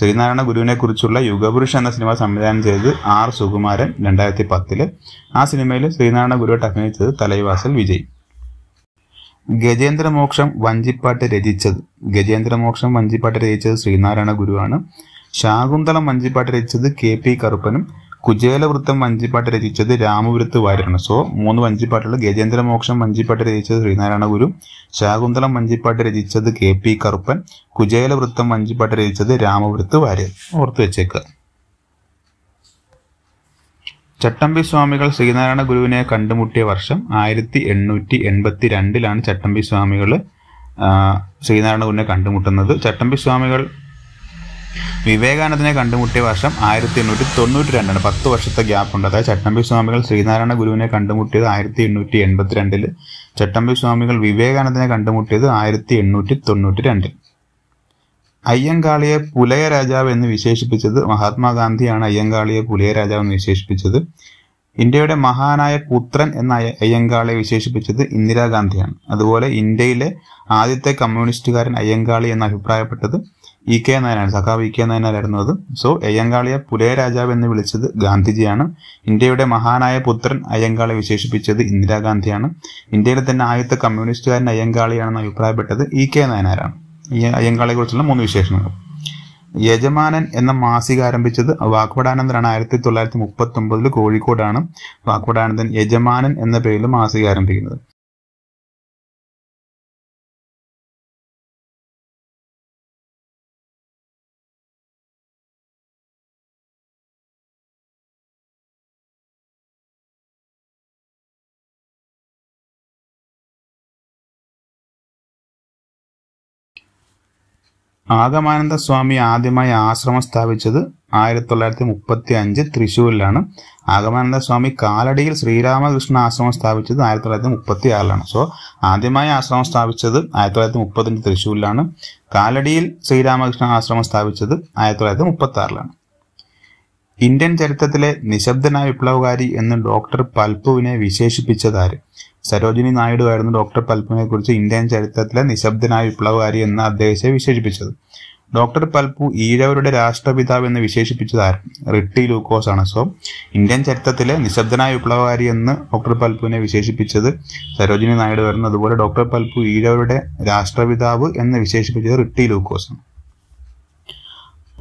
Speaker 1: ശ്രീനാരായണ ഗുരുവിനെ കുറിച്ചുള്ള യുഗപുരുഷ എന്ന സിനിമ സംവിധാനം ചെയ്തത് ആർ സുകുമാരൻ രണ്ടായിരത്തി പത്തിൽ ആ സിനിമയിൽ ശ്രീനാരായണ ഗുരുവായിട്ട് അഭിനയിച്ചത് തലൈവാസൽ വിജയ് ഗജേന്ദ്രമോക്ഷം വഞ്ചിപ്പാട്ട് രചിച്ചത് ഗജേന്ദ്രമോക്ഷം വഞ്ചിപ്പാട്ട് രചിച്ചത് ശ്രീനാരായണ ഗുരുവാണ് ശാകുന്തളം വഞ്ചിപ്പാട്ട് രചിച്ചത് കെ പി കറുപ്പനും കുചേലവൃത്തം വഞ്ചിപ്പാട്ട് രചിച്ചത് രാമപുരത്ത് വാര്യരാണ് സോ മൂന്ന് വഞ്ചിപ്പാട്ടുകൾ ഗജേന്ദ്രമോക്ഷം വഞ്ചിപ്പാട്ട് രചിച്ചത് ശ്രീനാരായണ ഗുരു ശാകുന്തളം വഞ്ചിപ്പാട്ട് രചിച്ചത് കെ പി കറുപ്പൻ കുചേലവൃത്തം വഞ്ചിപ്പാട്ട് രചിച്ചത് രാമപുരത്ത് വാര്യർ ഓർത്തു വെച്ചേക്കുക ചട്ടമ്പി സ്വാമികൾ ശ്രീനാരായണ ഗുരുവിനെ കണ്ടുമുട്ടിയ വർഷം ആയിരത്തി എണ്ണൂറ്റി എൺപത്തി രണ്ടിലാണ് ചട്ടമ്പി സ്വാമികൾ ശ്രീനാരായണ ഗുരുവിനെ കണ്ടുമുട്ടുന്നത് ചട്ടമ്പി സ്വാമികൾ വിവേകാനന്ദനെ കണ്ടുമുട്ടിയ വർഷം ആയിരത്തി എണ്ണൂറ്റി തൊണ്ണൂറ്റി രണ്ടാണ് പത്ത് വർഷത്തെ ഗ്യാപ്പ് ഉണ്ട് അതായത് ചട്ടമ്പി സ്വാമികൾ ശ്രീനാരായണ ഗുരുവിനെ കണ്ടുമുട്ടിയത് ആയിരത്തി എണ്ണൂറ്റി എൺപത്തി രണ്ടിൽ ചട്ടമ്പി സ്വാമികൾ വിവേകാനന്ദനെ കണ്ടുമുട്ടിയത് ആയിരത്തി എണ്ണൂറ്റി തൊണ്ണൂറ്റി രണ്ടിൽ അയ്യങ്കാളിയെ പുലയ രാജാവ് എന്ന് വിശേഷിപ്പിച്ചത് മഹാത്മാഗാന്ധിയാണ് അയ്യങ്കാളിയെ പുലയ രാജാവ് എന്ന് വിശേഷിപ്പിച്ചത് ഇന്ത്യയുടെ മഹാനായ പുത്രൻ എന്ന അയ്യങ്കാളിയെ വിശേഷിപ്പിച്ചത് ഇന്ദിരാഗാന്ധിയാണ് അതുപോലെ ഇന്ത്യയിലെ ആദ്യത്തെ കമ്മ്യൂണിസ്റ്റുകാരൻ അയ്യങ്കാളി എന്ന് അഭിപ്രായപ്പെട്ടത് ഇ കെ നയനാണ് സഖാവ് ഇ കെ നയനായിരുന്നു അത് സോ അയ്യങ്കാളിയെ പുലയ രാജാവ് എന്ന് വിളിച്ചത് ഗാന്ധിജിയാണ് ഇന്ത്യയുടെ മഹാനായ പുത്രൻ അയ്യങ്കാളെ വിശേഷിപ്പിച്ചത് ഇന്ദിരാഗാന്ധിയാണ് ഇന്ത്യയിലെ തന്നെ ആദ്യത്തെ കമ്മ്യൂണിസ്റ്റുകാരൻ അയ്യങ്കാളിയാണെന്ന് അഭിപ്രായപ്പെട്ടത് ഇ കെ നയനാരാണ് ഈ കുറിച്ചുള്ള മൂന്ന് വിശേഷണങ്ങൾ യജമാനൻ എന്ന മാസിക ആരംഭിച്ചത് വാക്വടാനന്ദനാണ് ആയിരത്തി തൊള്ളായിരത്തി മുപ്പത്തി ഒമ്പതിൽ കോഴിക്കോടാണ് വാക്വടാനന്ദൻ യജമാനൻ എന്ന പേരിൽ മാസിക ആരംഭിക്കുന്നത് ആഗമാനന്ദ സ്വാമി ആദ്യമായി ആശ്രമം സ്ഥാപിച്ചത് ആയിരത്തി തൊള്ളായിരത്തി മുപ്പത്തി അഞ്ച് തൃശ്ശൂരിലാണ് ആഗമാനന്ദ സ്വാമി കാലടിയിൽ ശ്രീരാമകൃഷ്ണ ആശ്രമം സ്ഥാപിച്ചത് ആയിരത്തി തൊള്ളായിരത്തി മുപ്പത്തി ആറിലാണ് സോ ആദ്യമായി ആശ്രമം സ്ഥാപിച്ചത് ആയിരത്തി തൊള്ളായിരത്തി മുപ്പത്തഞ്ച് തൃശ്ശൂരിലാണ് കാലടിയിൽ ശ്രീരാമകൃഷ്ണ ആശ്രമം സ്ഥാപിച്ചത് ആയിരത്തി തൊള്ളായിരത്തി മുപ്പത്തി ആറിലാണ് ഇന്ത്യൻ ചരിത്രത്തിലെ നിശബ്ദനായ വിപ്ലവകാരി എന്ന് ഡോക്ടർ പൽപുവിനെ വിശേഷിപ്പിച്ചതാര് സരോജിനി നായിഡു ആയിരുന്നു ഡോക്ടർ കുറിച്ച് ഇന്ത്യൻ ചരിത്രത്തിലെ നിശബ്ദനായ വിപ്ലവകാരി എന്ന് അദ്ദേഹത്തെ വിശേഷിപ്പിച്ചത് ഡോക്ടർ പൽപു ഈഴവരുടെ രാഷ്ട്രപിതാവ് എന്ന് വിശേഷിപ്പിച്ചത് ആരും റിട്ടി ലൂക്കോസ് ആണ് സോ ഇന്ത്യൻ ചരിത്രത്തിലെ നിശബ്ദനായ വിപ്ലവകാരി എന്ന് ഡോക്ടർ പൽപുവിനെ വിശേഷിപ്പിച്ചത് സരോജിനി നായിഡു ആയിരുന്നു അതുപോലെ ഡോക്ടർ പൽപു ഈഴവരുടെ രാഷ്ട്രപിതാവ് എന്ന് വിശേഷിപ്പിച്ചത് റിട്ടി ലൂക്കോസ് ആണ്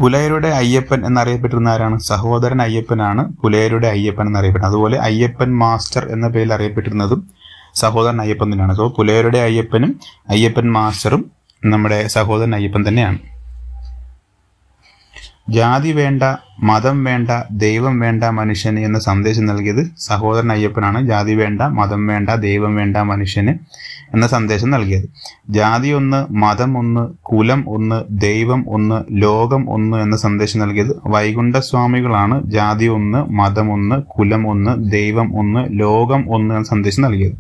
Speaker 1: പുലയരുടെ അയ്യപ്പൻ എന്നറിയപ്പെട്ടിരുന്ന ആരാണ് സഹോദരൻ അയ്യപ്പനാണ് പുലയരുടെ അയ്യപ്പൻ എന്നറിയപ്പെടുന്നത് അതുപോലെ അയ്യപ്പൻ മാസ്റ്റർ എന്ന പേരിൽ അറിയപ്പെട്ടിരുന്നതും സഹോദരൻ അയ്യപ്പൻ തന്നെയാണ് സോ പുലയരുടെ അയ്യപ്പനും അയ്യപ്പൻ മാസ്റ്ററും നമ്മുടെ സഹോദരൻ അയ്യപ്പൻ തന്നെയാണ് ജാതി വേണ്ട മതം വേണ്ട ദൈവം വേണ്ട മനുഷ്യന് എന്ന സന്ദേശം നൽകിയത് സഹോദരൻ അയ്യപ്പനാണ് ജാതി വേണ്ട മതം വേണ്ട ദൈവം വേണ്ട മനുഷ്യന് എന്ന സന്ദേശം നൽകിയത് ജാതി ഒന്ന് മതം ഒന്ന് കുലം ഒന്ന് ദൈവം ഒന്ന് ലോകം ഒന്ന് എന്ന സന്ദേശം നൽകിയത് വൈകുണ്ഠസ്വാമികളാണ് ജാതി ഒന്ന് മതം ഒന്ന് കുലം ഒന്ന് ദൈവം ഒന്ന് ലോകം ഒന്ന് എന്ന സന്ദേശം നൽകിയത്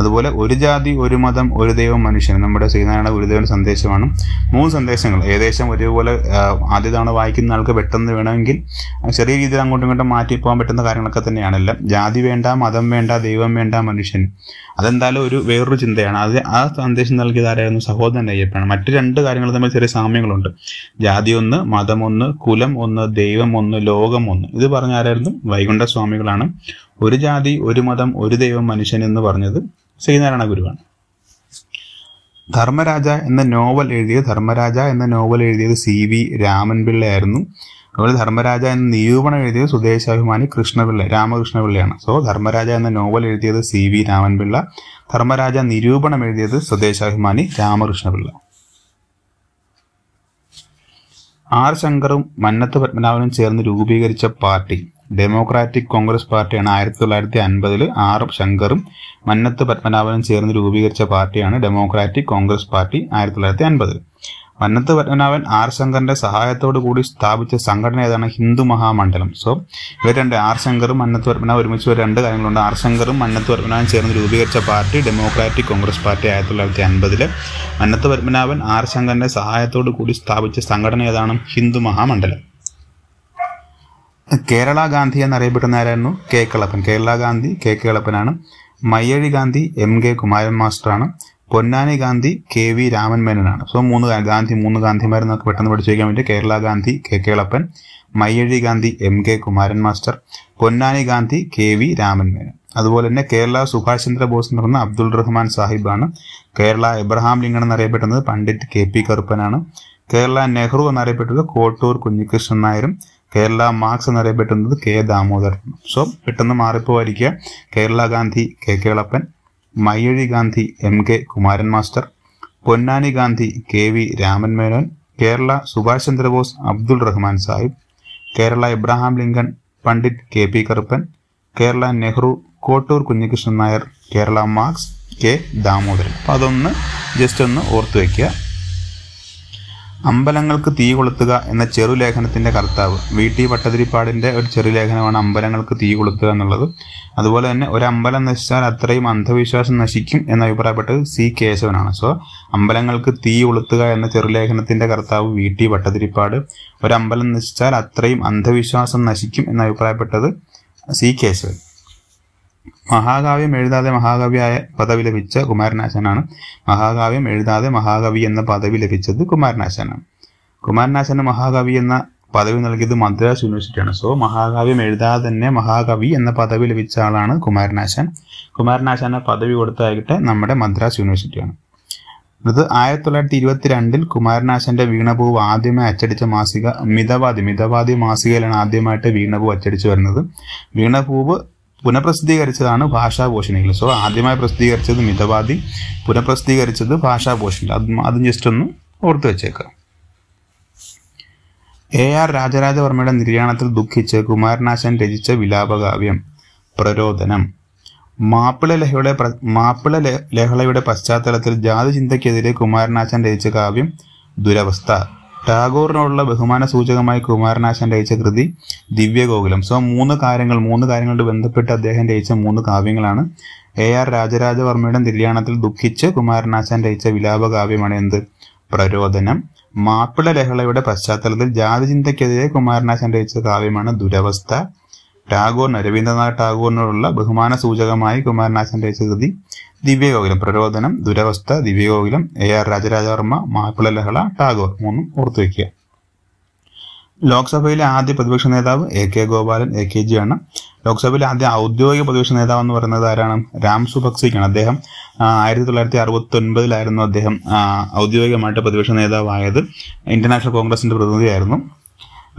Speaker 1: അതുപോലെ ഒരു ജാതി ഒരു മതം ഒരു ദൈവം മനുഷ്യൻ നമ്മുടെ ശ്രീനാരായണ ഗുരുദേവൻ സന്ദേശമാണ് മൂന്ന് സന്ദേശങ്ങൾ ഏകദേശം ഒരുപോലെ ആദ്യ തവണ വായിക്കുന്ന ആൾക്ക് പെട്ടെന്ന് വേണമെങ്കിൽ ചെറിയ രീതിയിൽ അങ്ങോട്ടും ഇങ്ങോട്ടും മാറ്റി പോകാൻ പറ്റുന്ന കാര്യങ്ങളൊക്കെ തന്നെയാണ് എല്ലാം ജാതി വേണ്ട മതം വേണ്ട ദൈവം വേണ്ട മനുഷ്യൻ അതെന്തായാലും ഒരു വേറൊരു ചിന്തയാണ് അത് ആ സന്ദേശം നൽകിയത് ആരായിരുന്നു സഹോദരൻ അയ്യപ്പാണ് മറ്റു രണ്ട് കാര്യങ്ങൾ തമ്മിൽ ചെറിയ സാമ്യങ്ങളുണ്ട് ജാതി ഒന്ന് മതം ഒന്ന് കുലം ഒന്ന് ദൈവം ഒന്ന് ലോകം ഒന്ന് ഇത് പറഞ്ഞ ആരായിരുന്നു വൈകുണ്ഠ സ്വാമികളാണ് ഒരു ജാതി ഒരു മതം ഒരു ദൈവം മനുഷ്യൻ എന്ന് പറഞ്ഞത് ശ്രീനാരായണ ഗുരുവാണ് ധർമ്മരാജ എന്ന നോവൽ എഴുതിയത് ധർമ്മരാജ എന്ന നോവൽ എഴുതിയത് സി വി ആയിരുന്നു അതുപോലെ ധർമ്മരാജ എന്ന നിരൂപണം എഴുതിയത് സ്വദേശാഭിമാനി കൃഷ്ണപിള്ള രാമകൃഷ്ണപിള്ളയാണ് സോ ധർമ്മരാജ എന്ന നോവൽ എഴുതിയത് സി വി രാമൻപിള്ള ധർമ്മരാജ നിരൂപണം എഴുതിയത് സ്വദേശാഭിമാനി രാമകൃഷ്ണപിള്ള ആർ ശങ്കറും മന്നത്ത് പത്മനാഭനും ചേർന്ന് രൂപീകരിച്ച പാർട്ടി ഡെമോക്രാറ്റിക് കോൺഗ്രസ് പാർട്ടിയാണ് ആയിരത്തി തൊള്ളായിരത്തി അൻപതിൽ ആർ ശങ്കറും മന്നത്ത് പത്മനാഭനും ചേർന്ന് രൂപീകരിച്ച പാർട്ടിയാണ് ഡെമോക്രാറ്റിക് കോൺഗ്രസ് പാർട്ടി ആയിരത്തി തൊള്ളായിരത്തി അൻപതിൽ മന്നത്ത് പത്മനാഭൻ ആർ ശങ്കറിന്റെ സഹായത്തോടു കൂടി സ്ഥാപിച്ച സംഘടന ഏതാണ് ഹിന്ദു മഹാമണ്ഡലം സോ ഇവർ രണ്ട് ആർ ശങ്കറും മന്നത്ത് പത്മനാഭൻ ഒരുമിച്ച് ഒരു രണ്ട് കാര്യങ്ങളുണ്ട് ആർ ശങ്കറും മന്നത്ത് പത്മനാഭൻ ചേർന്ന് രൂപീകരിച്ച പാർട്ടി ഡെമോക്രാറ്റിക് കോൺഗ്രസ് പാർട്ടി ആയിരത്തി തൊള്ളായിരത്തി അൻപതിൽ മന്നത്ത് പത്മനാഭൻ ആർ ശങ്കറിന്റെ സഹായത്തോടു കൂടി സ്ഥാപിച്ച സംഘടന ഏതാണ് ഹിന്ദു മഹാമണ്ഡലം കേരള ഗാന്ധി എന്നറിയപ്പെടുന്ന ആരായിരുന്നു കെ കളപ്പൻ കേരള ഗാന്ധി കെ കളപ്പനാണ് മയ്യഴി ഗാന്ധി എം കെ കുമാരൻ മാസ്റ്ററാണ് പൊന്നാനി ഗാന്ധി കെ വി രാമൻ മേനനാണ് സോ മൂന്ന് ഗാന്ധി മൂന്ന് ഗാന്ധിമാരെ നമുക്ക് പെട്ടെന്ന് പഠിച്ചു വയ്ക്കാൻ വേണ്ടി Kerala Gandhi K Kelappan Mayyazhi Gandhi M K Kumaran master Ponnani Gandhi K V Raman Menon അതുപോലെ തന്നെ കേരള സുഭാഷ് ചന്ദ്ര ബോസ് എന്ന് പറയുന്ന അബ്ദുൾ റഹ്മാൻ സാഹിബാണ് കേരള എബ്രഹാം ലിംഗൻ എന്നറിയപ്പെടുന്നത് പണ്ഡിറ്റ് കെ പി കറുപ്പനാണ് കേരള നെഹ്റു എന്നറിയപ്പെട്ടത് കോട്ടൂർ കുഞ്ഞികൃഷ്ണൻ നായരും കേരള മാർക്സ് എന്നറിയപ്പെടുന്നത് കെ ദാമോദരൻ സോ പെട്ടെന്ന് മാറിപ്പോവായിരിക്കുക Kerala Gandhi K Kelappan Mayyazhi Gandhi M K Kumaran master Ponnani Gandhi K V Raman Menon Kerala Subhash Chandrabose Abdul Rahman Sahib Kerala Abraham Lincoln Pandit K P Karuppan Kerala Nehru Kottoor Kunhikrishnan Nair Kerala Marx K Damodaran അതൊന്ന് ജസ്റ്റ് ഒന്ന് ഓർത്തു വയ്ക്കുക അമ്പലങ്ങൾക്ക് തീ കൊളുത്തുക എന്ന ചെറുലേഖനത്തിൻ്റെ കർത്താവ് വി ടി ഭട്ടതിരിപ്പാടിൻ്റെ ഒരു ചെറുലേഖനമാണ് അമ്പലങ്ങൾക്ക് തീ കൊളുത്തുക എന്നുള്ളത് അതുപോലെ തന്നെ ഒരു അമ്പലം നശിച്ചാൽ അത്രയും അന്ധവിശ്വാസം നശിക്കും എന്ന് അഭിപ്രായപ്പെട്ടത് സി കേശവനാണ് സോ അമ്പലങ്ങൾക്ക് തീ കൊളുത്തുക എന്ന ചെറുലേഖനത്തിൻ്റെ കർത്താവ് വി ടി ഭട്ടതിരിപ്പാട് ഒരു അമ്പലം നശിച്ചാൽ അത്രയും അന്ധവിശ്വാസം നശിക്കും എന്ന് അഭിപ്രായപ്പെട്ടത് സി കേശവൻ മഹാകാവ്യം എഴുതാതെ മഹാകവിയായ പദവി ലഭിച്ച കുമാരനാശനാണ് മഹാകാവ്യം എഴുതാതെ മഹാകവി എന്ന പദവി ലഭിച്ചത് കുമാരനാശനാണ് കുമാരനാശന് മഹാകവി എന്ന പദവി നൽകിയത് മദ്രാസ് യൂണിവേഴ്സിറ്റിയാണ് സോ മഹാകാവ്യം എഴുതാതെ തന്നെ മഹാകവി എന്ന പദവി ലഭിച്ച ആളാണ് കുമാരനാശൻ കുമാരനാശന പദവി കൊടുത്തായിട്ട് നമ്മുടെ മദ്രാസ് യൂണിവേഴ്സിറ്റിയാണ് ഇത് ആയിരത്തി തൊള്ളായിരത്തി ഇരുപത്തി രണ്ടിൽ കുമാരനാശന്റെ വീണപൂവ് ആദ്യമായി അച്ചടിച്ച മാസിക മിതവാദി മിതവാദി മാസികയിലാണ് ആദ്യമായിട്ട് വീണപൂവ് അച്ചടിച്ചു വരുന്നത് വീണപൂവ് പുനഃപ്രസിദ്ധീകരിച്ചതാണ് ഭാഷാഭൂഷണികൾ സോ ആദ്യമായി പ്രസിദ്ധീകരിച്ചത് മിതവാദി പുനഃപ്രസിദ്ധീകരിച്ചത് ഭാഷാഭൂഷണികൾ അത് അതും ജസ്റ്റ് ഒന്ന് ഓർത്തു വെച്ചേക്കുക എ ആർ രാജരാജവർമ്മയുടെ നിര്യാണത്തിൽ ദുഃഖിച്ച് കുമാരനാശൻ രചിച്ച വിലാപകാവ്യം പ്രരോധനം മാപ്പിള ലഹളയുടെ മാപ്പിള ലഹളയുടെ പശ്ചാത്തലത്തിൽ ജാതി ചിന്തയ്ക്കെതിരെ കുമാരനാശൻ രചിച്ച കാവ്യം ദുരവസ്ഥ ടാഗോറിനോടുള്ള ബഹുമാന സൂചകമായി കുമാരനാശൻ രചിച്ച കൃതി ദിവ്യഗോകുലം സോ മൂന്ന് കാര്യങ്ങൾ മൂന്ന് കാര്യങ്ങളുടെ ബന്ധപ്പെട്ട് അദ്ദേഹം രചിച്ച മൂന്ന് കാവ്യങ്ങളാണ് എ ആർ രാജരാജവർമ്മയുടെ നിര്യാണത്തിൽ ദുഃഖിച്ച് കുമാരനാശാൻ രചിച്ച വിലാപകാവ്യമാണ് എന്ത് പ്രരോദനം മാപ്പിള ലഹളയുടെ പശ്ചാത്തലത്തിൽ ജാതിചിന്തയ്ക്കെതിരെ കുമാരനാശാൻ രചിച്ച കാവ്യമാണ് ദുരവസ്ഥ ടാഗോറിന് രവീന്ദ്രനാഥ് ടാഗോറിനോടുള്ള ബഹുമാന സൂചകമായി കുമാരനാശൻ രചിച്ച കൃതി ദിവ്യഗോകുലം പ്രരോധനം ദുരവസ്ഥ ദിവ്യഗോകുലം എ ആർ രാജരാജവർമ്മ മാപ്പിള ലഹള ടാഗോർ മൂന്നും ഓർത്തുവെക്കുക ലോക്സഭയിലെ ആദ്യ പ്രതിപക്ഷ നേതാവ് A K Gopalan A K G ആണ് ലോക്സഭയിലെ ആദ്യ ഔദ്യോഗിക പ്രതിപക്ഷ നേതാവ് എന്ന് പറയുന്നത് ആരാണ് രാം സുഭക്സിക്കാണ് അദ്ദേഹം ആയിരത്തി തൊള്ളായിരത്തി അറുപത്തി ഒൻപതിലായിരുന്നു അദ്ദേഹം ഔദ്യോഗികമായിട്ട് പ്രതിപക്ഷ നേതാവായത് ഇന്റർനാഷണൽ കോൺഗ്രസിന്റെ പ്രതിനിധിയായിരുന്നു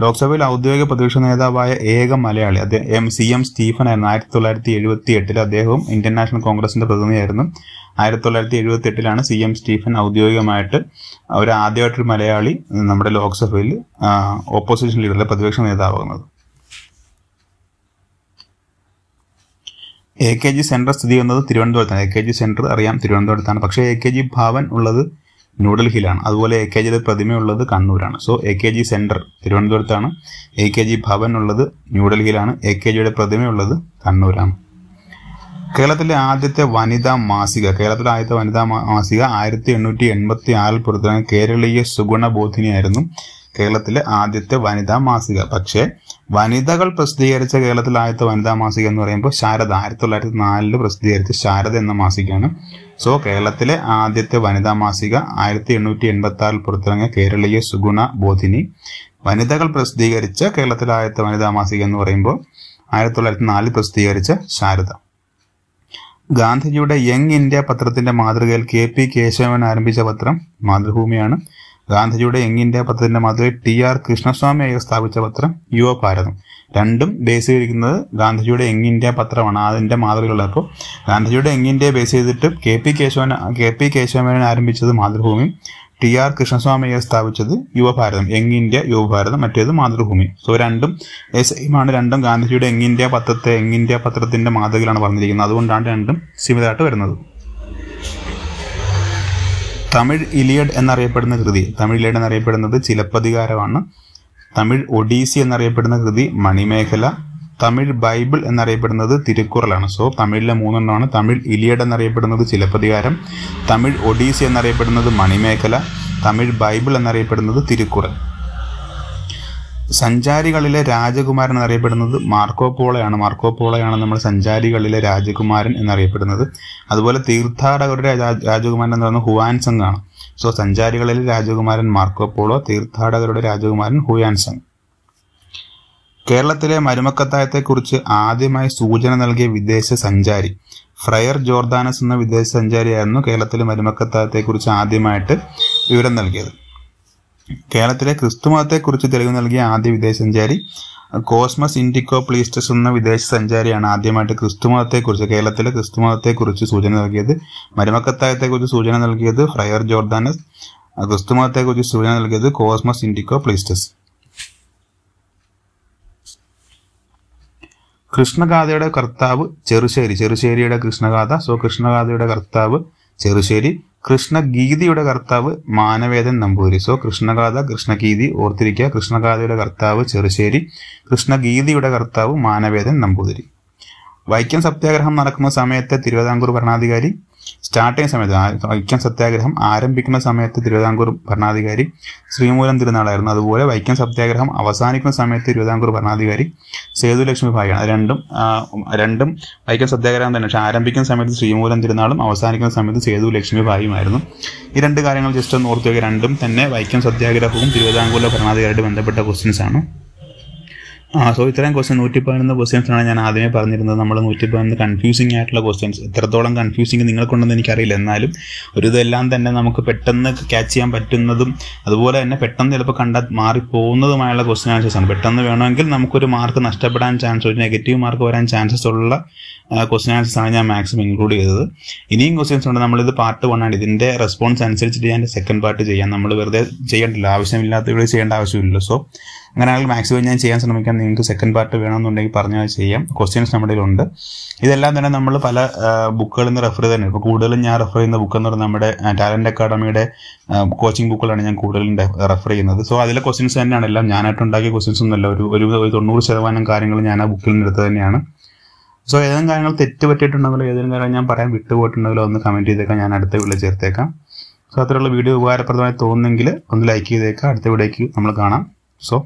Speaker 1: ലോക്സഭയിൽ ഔദ്യോഗിക പ്രതിപക്ഷ നേതാവായ ഏക മലയാളി അദ്ദേഹം എം സി എം സ്റ്റീഫൻ ആയിരുന്നു ആയിരത്തി തൊള്ളായിരത്തി എഴുപത്തി എട്ടിൽ അദ്ദേഹവും ഇന്ത്യൻ നാഷണൽ കോൺഗ്രസിന്റെ പ്രതിനിധിയായിരുന്നു ആയിരത്തി തൊള്ളായിരത്തി എഴുപത്തി എട്ടിലാണ് സി എം സ്റ്റീഫൻ ഔദ്യോഗികമായിട്ട് ഒരു ആദ്യമായിട്ടൊരു മലയാളി നമ്മുടെ ലോക്സഭയിൽ ഓപ്പോസിഷൻ ലീഡറിലെ പ്രതിപക്ഷ നേതാവാകുന്നത് എ കെ ജി സെൻറ്റർ സ്ഥിതി ചെയ്യുന്നത് തിരുവനന്തപുരത്താണ് എ കെ ജി സെൻറ്റർ അറിയാം തിരുവനന്തപുരത്താണ് പക്ഷേ എ കെ ജി ഭവൻ ഉള്ളത് ന്യൂഡൽഹിയിലാണ് അതുപോലെ എ കെ ജിയുടെ പ്രതിമയുള്ളത് കണ്ണൂരാണ് so A K G centre തിരുവനന്തപുരത്താണ് എ കെ ജി ഭവൻ ഉള്ളത് ന്യൂഡൽഹിയിലാണ് എ കെ ജിയുടെ പ്രതിമയുള്ളത് കണ്ണൂരാണ് കേരളത്തിലെ ആദ്യത്തെ വനിതാ മാസിക കേരളത്തിലെ ആദ്യത്തെ വനിതാ മാസിക ആയിരത്തി എണ്ണൂറ്റി എൺപത്തി ആറിൽ പുറത്തിറങ്ങിയ കേരളീയ സുഗുണ ബോധിനിയായിരുന്നു കേരളത്തിലെ ആദ്യത്തെ വനിതാ മാസിക പക്ഷേ വനിതകൾ പ്രസിദ്ധീകരിച്ച കേരളത്തിലെ ആദ്യത്തെ വനിതാ മാസിക എന്ന് പറയുമ്പോൾ ശാരദ ആയിരത്തി തൊള്ളായിരത്തി നാലിൽ പ്രസിദ്ധീകരിച്ച ശാരദ എന്ന മാസികയാണ് സോ കേരളത്തിലെ ആദ്യത്തെ വനിതാ മാസിക ആയിരത്തി എണ്ണൂറ്റി എൺപത്തി ആറിൽ പുറത്തിറങ്ങിയ കേരളീയ സുഗുണ ബോധിനി വനിതകൾ പ്രസിദ്ധീകരിച്ച കേരളത്തിലെ ആദ്യത്തെ വനിതാ മാസിക എന്ന് പറയുമ്പോൾ ആയിരത്തി തൊള്ളായിരത്തി നാലിൽ പ്രസിദ്ധീകരിച്ച ശാരദ ഗാന്ധിജിയുടെ യങ് ഇന്ത്യ പത്രത്തിന്റെ മാതൃകയിൽ കെ പി കേശവൻ ആരംഭിച്ച പത്രം മാതൃഭൂമിയാണ് ഗാന്ധിജിയുടെ യങ് ഇന്ത്യ പത്രത്തിന്റെ മാതൃകയിൽ ടി ആർ കൃഷ്ണസ്വാമി സ്ഥാപിച്ച പത്രം ഭാരതം രണ്ടും ബേസ് ചെയ്തിരിക്കുന്നത് ഗാന്ധിജിയുടെ എങ് ഇന്ത്യ പത്രമാണ് അതിൻ്റെ മാതൃകകൾ അപ്പോൾ ഗാന്ധിജിയുടെ എങ് ഇന്ത്യ ബേസ് ചെയ്തിട്ട് K P Kesavan K P Kesava Menon ആരംഭിച്ചത് മാതൃഭൂമി ടി ആർ കൃഷ്ണസ്വാമിയെ സ്ഥാപിച്ചത് യുവഭാരതം എങ് ഇന്ത്യ യുവഭാരതം മറ്റേത് മാതൃഭൂമി സോ രണ്ടും സെയിമാണ് രണ്ടും ഗാന്ധിജിയുടെ എങ് ഇന്ത്യ പത്രത്തെ എങ് ഇന്ത്യ പത്രത്തിൻ്റെ മാതൃകയിലാണ് പറഞ്ഞിരിക്കുന്നത് അതുകൊണ്ടാണ് രണ്ടും സിമിതായിട്ട് വരുന്നത് തമിഴ് ഇലിയഡ് എന്നറിയപ്പെടുന്ന കൃതി തമിഴ് ഇലിയഡ് എന്നറിയപ്പെടുന്നത് ചിലപ്പതികാരമാണ് തമിഴ് ഒഡീസി എന്നറിയപ്പെടുന്ന കൃതി മണിമേഖല തമിഴ് ബൈബിൾ എന്നറിയപ്പെടുന്നത് തിരുക്കുറലാണ് സോ തമിഴിലെ മൂന്നെണ്ണമാണ് തമിഴ് ഇലിയഡ് എന്നറിയപ്പെടുന്നത് ചിലപ്പതികാരം തമിഴ് ഒഡീസി എന്നറിയപ്പെടുന്നത് മണിമേഖല തമിഴ് ബൈബിൾ എന്നറിയപ്പെടുന്നത് തിരുക്കുറൽ സഞ്ചാരികളിലെ രാജകുമാരൻ എന്നറിയപ്പെടുന്നത് മാർക്കോ പോളയാണ് മാർക്കോ പോളയാണ് നമ്മൾ സഞ്ചാരികളിലെ രാജകുമാരൻ എന്നറിയപ്പെടുന്നത് അതുപോലെ തീർത്ഥാടകരുടെ രാജകുമാരൻ എന്ന് പറയുന്നത് ഹുവാൻസങ് ആണ് സോ സഞ്ചാരികളിലെ രാജകുമാരൻ മാർക്കോ പോളോ തീർത്ഥാടകരുടെ രാജകുമാരൻ ഹുയാൻസങ് കേരളത്തിലെ മരുമക്കത്തായത്തെക്കുറിച്ച് ആദ്യമായി സൂചന നൽകിയ വിദേശ സഞ്ചാരി ഫ്രയർ ജോർദാനസ് എന്ന വിദേശ സഞ്ചാരിയായിരുന്നു കേരളത്തിലെ മരുമക്കത്തായത്തെക്കുറിച്ച് ആദ്യമായിട്ട് വിവരം നൽകിയത് കേരളത്തിലെ ക്രിസ്തുമതത്തെക്കുറിച്ച് തെളിവ് നൽകിയ ആദ്യ വിദേശ സഞ്ചാരി കോസ്മസ് ഇൻഡിക്കോ പ്ലീസ്റ്റസ് എന്ന വിദേശ സഞ്ചാരിയാണ് ആദ്യമായിട്ട് ക്രിസ്തുമതത്തെക്കുറിച്ച് കേരളത്തിലെ ക്രിസ്തുമതത്തെക്കുറിച്ച് സൂചന നൽകിയത് മരുമക്കത്തായത്തെക്കുറിച്ച് സൂചന നൽകിയത് ഫ്രയർ ജോർദാനസ് ക്രിസ്തുമതത്തെക്കുറിച്ച് സൂചന നൽകിയത് കോസ്മസ് ഇൻഡിക്കോ പ്ലീസ്റ്റസ് കൃഷ്ണഗാഥയുടെ കർത്താവ് ചെറുശ്ശേരി ചെറുശ്ശേരിയുടെ കൃഷ്ണഗാഥ സോ കൃഷ്ണഗാഥയുടെ കർത്താവ് ചെറുശ്ശേരി കൃഷ്ണഗീതിയുടെ കർത്താവ് മാനവേദൻ നമ്പൂരി സോ കൃഷ്ണഗാഥ കൃഷ്ണഗീതി ഓർത്തിരിക്കുക കൃഷ്ണഗാഥയുടെ കർത്താവ് ചെറുശ്ശേരി കൃഷ്ണഗീതിയുടെ കർത്താവ് മാനവേദൻ നമ്പൂതിരി വൈക്കം സത്യാഗ്രഹം നടക്കുന്ന സമയത്ത് തിരുവിതാംകൂർ ഭരണാധികാരി സ്റ്റാർട്ട് ചെയ്യുന്ന സമയത്ത് വൈക്കം സത്യാഗ്രഹം ആരംഭിക്കുന്ന സമയത്ത് തിരുവിതാംകൂർ ഭരണാധികാരി ശ്രീമൂലം തിരുനാളായിരുന്നു അതുപോലെ വൈക്കം സത്യാഗ്രഹം അവസാനിക്കുന്ന സമയത്ത് തിരുവിതാംകൂർ ഭരണാധികാരി സേതുലക്ഷ്മി ഭായിയാണ് രണ്ടും രണ്ടും വൈക്കം സത്യാഗ്രഹം തന്നെ പക്ഷേ ആരംഭിക്കുന്ന സമയത്ത് ശ്രീമൂലം തിരുനാളും അവസാനിക്കുന്ന സമയത്ത് സേതു ലക്ഷ്മി ഭായിയുമായിരുന്നു ഈ രണ്ട് കാര്യങ്ങൾ ജസ്റ്റ് ഒന്ന് ഓർത്തുവെക്കുക രണ്ടും തന്നെ വൈക്കം സത്യാഗ്രഹവും തിരുവിതാംകൂറിലെ ഭരണാധികാരിയായിട്ട് ബന്ധപ്പെട്ട ക്വസ്റ്റ്യൻസ് ആണ് ആ സോ ഇത്രയും ക്വസ്റ്റ്യൻ നൂറ്റി പതിനൊന്ന് ക്വസ്റ്റ്യൻസ് ആണ് ഞാൻ ആദ്യമേ പറഞ്ഞിരുന്നത് നമ്മൾ നൂറ്റി പതിനൊന്ന് കൺഫ്യൂസിങ് ആയിട്ടുള്ള ക്വസ്റ്റ്യൻസ് എത്രത്തോളം കൺഫ്യൂസിങ് നിങ്ങൾക്കുണ്ടെന്ന് എനിക്കറിയില്ല എന്നാലും ഒരു ഇതെല്ലാം തന്നെ നമുക്ക് പെട്ടെന്ന് ക്യാച്ച് ചെയ്യാൻ പറ്റുന്നതും അതുപോലെ തന്നെ പെട്ടെന്ന് ചിലപ്പോൾ കണ്ടാൽ മാറിപ്പോകുന്നതുമായുള്ള ക്വസ്റ്റ്യൻ ആൻസേഴ്സ് ആണ് പെട്ടെന്ന് വേണമെങ്കിൽ നമുക്കൊരു മാർക്ക് നഷ്ടപ്പെടാൻ ചാൻസ് ഒരു നെഗറ്റീവ് മാർക്ക് വരാൻ ചാൻസസ് ഉള്ള ക്വസ്റ്റ്യൻ ആൻസേഴ്സ് ആണ് ഞാൻ മാക്സിമം ഇൻക്ലൂഡ് ചെയ്തത് ഇനിയും ക്വസ്റ്റ്യൻസ് ഉണ്ട് നമ്മളിത് പാർട്ട് വൺ ആണ് ഇതിൻ്റെ റെസ്പോൺസ് അനുസരിച്ചിട്ട് ഞാൻ സെക്കൻഡ് പാർട്ട് ചെയ്യാം നമ്മൾ വെറുതെ ചെയ്യേണ്ടല്ലോ ആവശ്യമില്ലാത്തവരെ ചെയ്യേണ്ട ആവശ്യമില്ലല്ലോ സോ അങ്ങനെയാണെങ്കിൽ മാക്സിമം ഞാൻ ചെയ്യാൻ ശ്രമിക്കാം നിങ്ങൾക്ക് സെക്കൻഡ് പാർട്ട് വേണമെന്നുണ്ടെങ്കിൽ പറഞ്ഞാൽ ചെയ്യാം ക്വസ്റ്റ്യൻസ് നമ്മുടെ ഉണ്ട് ഇതെല്ലാം തന്നെ നമ്മൾ പല ബുക്കുകളിൽ നിന്ന് റെഫർ തന്നെ ഇപ്പോൾ കൂടുതലും ഞാൻ റെഫർ ചെയ്യുന്ന ബുക്ക് എന്ന് പറഞ്ഞാൽ നമ്മുടെ ടാലൻറ്റ് അക്കാഡമിയുടെ കോച്ചിങ് ബുക്കുകളാണ് ഞാൻ കൂടുതലും റെഫർ ചെയ്യുന്നത് സോ അതിലെ ക്വസ്റ്റ്യൻസ് തന്നെയാണ് എല്ലാം ഞാനായിട്ട് ഉണ്ടാക്കിയ ക്വസ്റ്റ്യൻസ് ഒന്നുമല്ല ഒരു ഒരു തൊണ്ണൂറ് ശതമാനം കാര്യങ്ങൾ ഞാൻ ആ ബുക്കിൽ നിന്ന് എടുത്തത് തന്നെയാണ് സോ ഏതെങ്കിലും കാര്യങ്ങൾ തെറ്റ് പറ്റിയിട്ടുണ്ടെങ്കിലോ ഏതെങ്കിലും കാര്യങ്ങൾ ഞാൻ പറയാൻ വിട്ടുപോയിട്ടുണ്ടെങ്കിലോ ഒന്ന് കമൻറ്റ് ചെയ്തേക്കാം ഞാൻ അടുത്ത വീട്ടിൽ ചേർത്തേക്കാം സോ അത്രയുള്ള വീഡിയോ ഉപകാരപ്രദമായി തോന്നുന്നെങ്കിൽ ഒന്ന് ലൈക്ക് ചെയ്തേക്കാം അടുത്ത വീഡിയോയ്ക്ക് നമ്മൾ കാണാം സോ